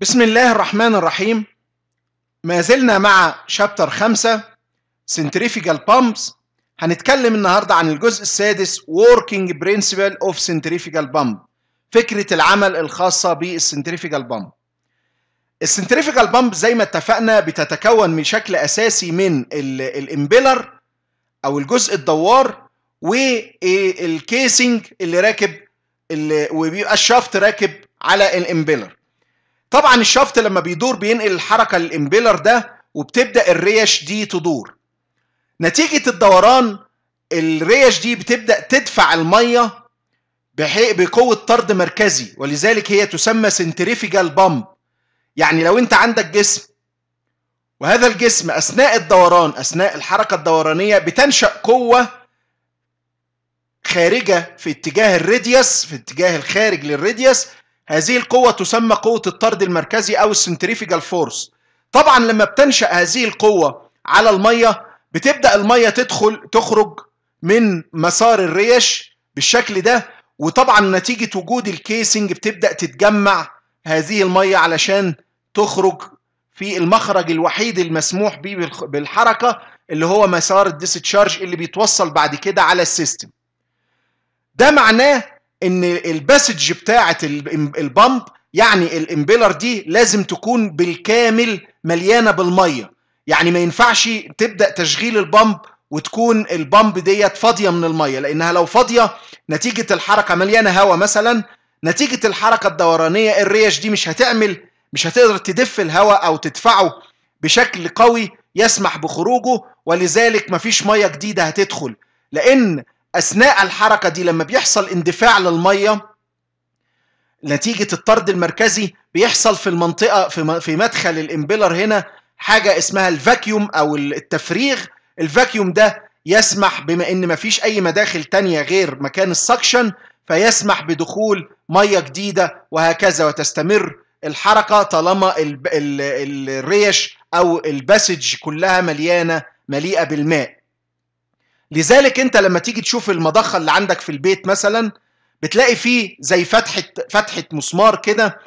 بسم الله الرحمن الرحيم ما زلنا مع شابتر خمسة centrifugal pumps هنتكلم النهاردة عن الجزء السادس working principle of centrifugal pump فكرة العمل الخاصة بالcentrifugal pump السنتريفيجال بامب زي ما اتفقنا بتتكون من شكل اساسي من الامبيلر او الجزء الدوار والكيسنج اللي راكب اللي وبيبقى الشافت راكب على الامبيلر طبعا الشافت لما بيدور بينقل الحركة للإمبيلر ده وبتبدأ الريش دي تدور نتيجة الدوران الريش دي بتبدأ تدفع المية بقوة طرد مركزي ولذلك هي تسمى سنتريفيجال بامب يعني لو انت عندك جسم وهذا الجسم أثناء الدوران أثناء الحركة الدورانية بتنشأ قوة خارجة في اتجاه الراديوس في اتجاه الخارج للراديوس هذه القوة تسمى قوة الطرد المركزي أو السنتريفيجال فورس طبعا لما بتنشأ هذه القوة على المية بتبدأ المية تدخل تخرج من مسار الريش بالشكل ده وطبعا نتيجة وجود الكيسنج بتبدأ تتجمع هذه المية علشان تخرج في المخرج الوحيد المسموح به بالحركة اللي هو مسار الديستشارج اللي بيتوصل بعد كده على السيستم ده معناه ان الباسج بتاعه البامب يعني الامبيلر دي لازم تكون بالكامل مليانه بالميه يعني ما ينفعش تبدا تشغيل البامب وتكون البامب ديت فاضيه من الميه لانها لو فاضيه نتيجه الحركه مليانه هواء مثلا نتيجه الحركه الدورانيه الريش دي مش هتعمل مش هتقدر تدف الهواء او تدفعه بشكل قوي يسمح بخروجه ولذلك مفيش ميه جديده هتدخل لان اثناء الحركه دي لما بيحصل اندفاع للميه نتيجه الطرد المركزي بيحصل في المنطقه في في مدخل الامبيلر هنا حاجه اسمها الفاكيوم او التفريغ الفاكيوم ده يسمح بما ان مفيش اي مداخل تانية غير مكان السكشن فيسمح بدخول ميه جديده وهكذا وتستمر الحركه طالما الريش او الباسج كلها مليانه مليئه بالماء لذلك انت لما تيجي تشوف المضخه اللي عندك في البيت مثلا بتلاقي فيه زي فتحه فتحه مسمار كده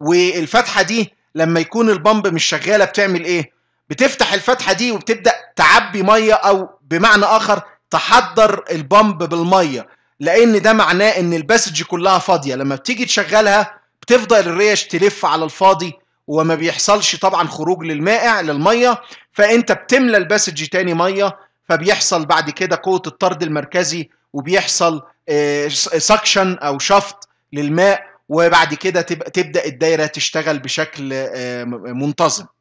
والفتحه دي لما يكون البمب مش شغاله بتعمل ايه بتفتح الفتحه دي وبتبدا تعبي ميه او بمعنى اخر تحضر البمب بالميه لان ده معناه ان الباسج كلها فاضيه لما بتيجي تشغلها بتفضل الريش تلف على الفاضي وما بيحصلش طبعا خروج للمائع للميه فانت بتملى الباسج تاني ميه فبيحصل بعد كده قوه الطرد المركزي وبيحصل آه، سكشن او شفط للماء وبعد كده تبدا الدايره تشتغل بشكل آه، منتظم